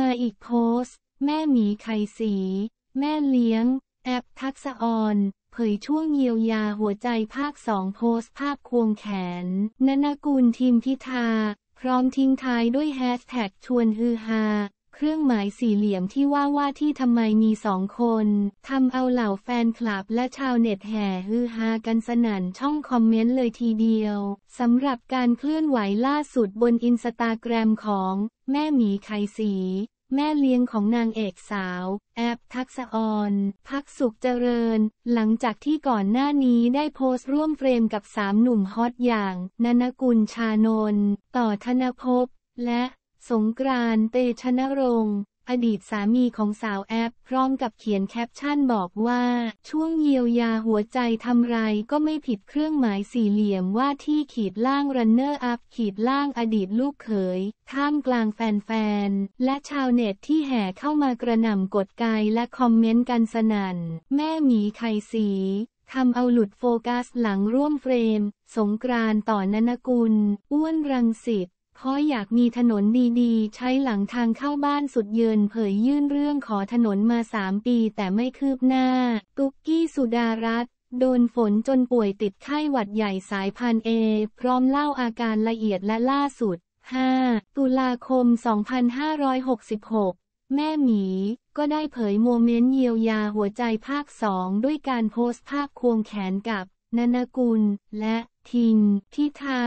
มาอีกโพสต์ แม่หมีไข่สี แม่เลี้ยง แอปทักษออนเผยช่วงเยียวยาหัวใจภาคสองโพสภาพควงแขนนนกุลทีมพิธา พร้อมทิ้งท้ายด้วยแฮชแท็กชวนฮือฮาเครื่องหมายสี่เหลี่ยมที่ว่าว่าที่ทำไมมีสองคนทำเอาเหล่าแฟนคลับและชาวเน็ตแห่ฮือฮากันสนั่นช่องคอมเมนต์เลยทีเดียวสำหรับการเคลื่อนไหวล่าสุดบนอินสตาแกรมของแม่หมีไขสี แม่เลี้ยงของนางเอกสาว แอปทักษออนพักสุขเจริญ หลังจากที่ก่อนหน้านี้ได้โพสต์ร่วมเฟรมกับสามหนุ่มฮอตอย่างนนกุลชานนต่อธนภพและสงกรานต์เตชนรงค์อดีตสามีของสาวแอปพร้อมกับเขียนแคปชั่นบอกว่า ช่วงเยียวยาหัวใจทำไรก็ไม่ผิดเครื่องหมายสี่เหลี่ยมว่าที่ขีดล่างรันเนอร์อัพขีดล่างอดีตลูกเขยท่ามกลางแฟนๆและชาวเน็ตที่แห่เข้ามากระหน่ำกดไกและคอมเมนต์กันสนัน่น แม่หมีไข่สีทำเอาหลุดโฟกัสหลังร่วมเฟรม สงกรานต่อนนกุล อ้วนรังสิตเพราะอยากมีถนนดีๆ ใช้หลังทางเข้าบ้านสุดเยินเผยยื่นเรื่องขอถนนมาสามปีแต่ไม่คืบหน้า ตุ๊กกี้สุดารัตโดนฝนจนป่วยติดไข้หวัดใหญ่สายพันเอพร้อมเล่าอาการละเอียดและล่าสุด5ตุลาคม 2566 แม่หมี ก็ได้เผยโมเมนต์เยียวยาหัวใจภาคสองด้วยการโพสต์ภาพควงแขนกับนนกุล และ ทิงทิทา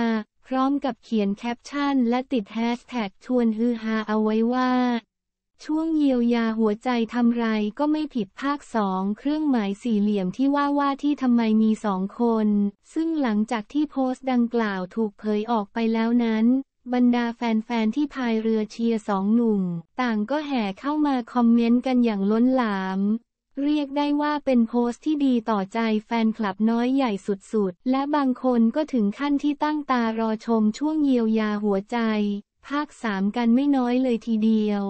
พร้อมกับเขียนแคปชั่นและติดแฮชแท็กชวนฮือฮาเอาไว้ว่า ช่วงเยียวยาหัวใจทำไรก็ไม่ผิดภาคสองเครื่องหมายสี่เหลี่ยมที่ว่าว่าที่ทำไมมีสองคน ซึ่งหลังจากที่โพสต์ดังกล่าวถูกเผยออกไปแล้วนั้น บรรดาแฟนๆที่พายเรือเชียร์สองหนุ่ม ต่างก็แห่เข้ามาคอมเมนต์กันอย่างล้นหลามเรียกได้ว่าเป็นโพสต์ที่ดีต่อใจแฟนคลับน้อยใหญ่สุดๆ และบางคนก็ถึงขั้นที่ตั้งตารอชมช่วงเยียวยาหัวใจ ภาค3กันไม่น้อยเลยทีเดียว